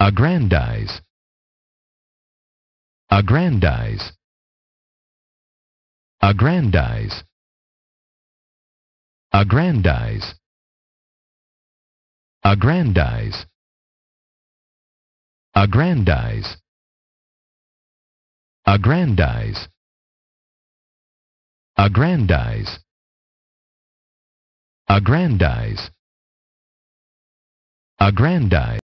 Aggrandize. Aggrandize. Aggrandize. Aggrandize. Aggrandize. Aggrandize. Aggrandize. Aggrandize. Aggrandize. Aggrandize.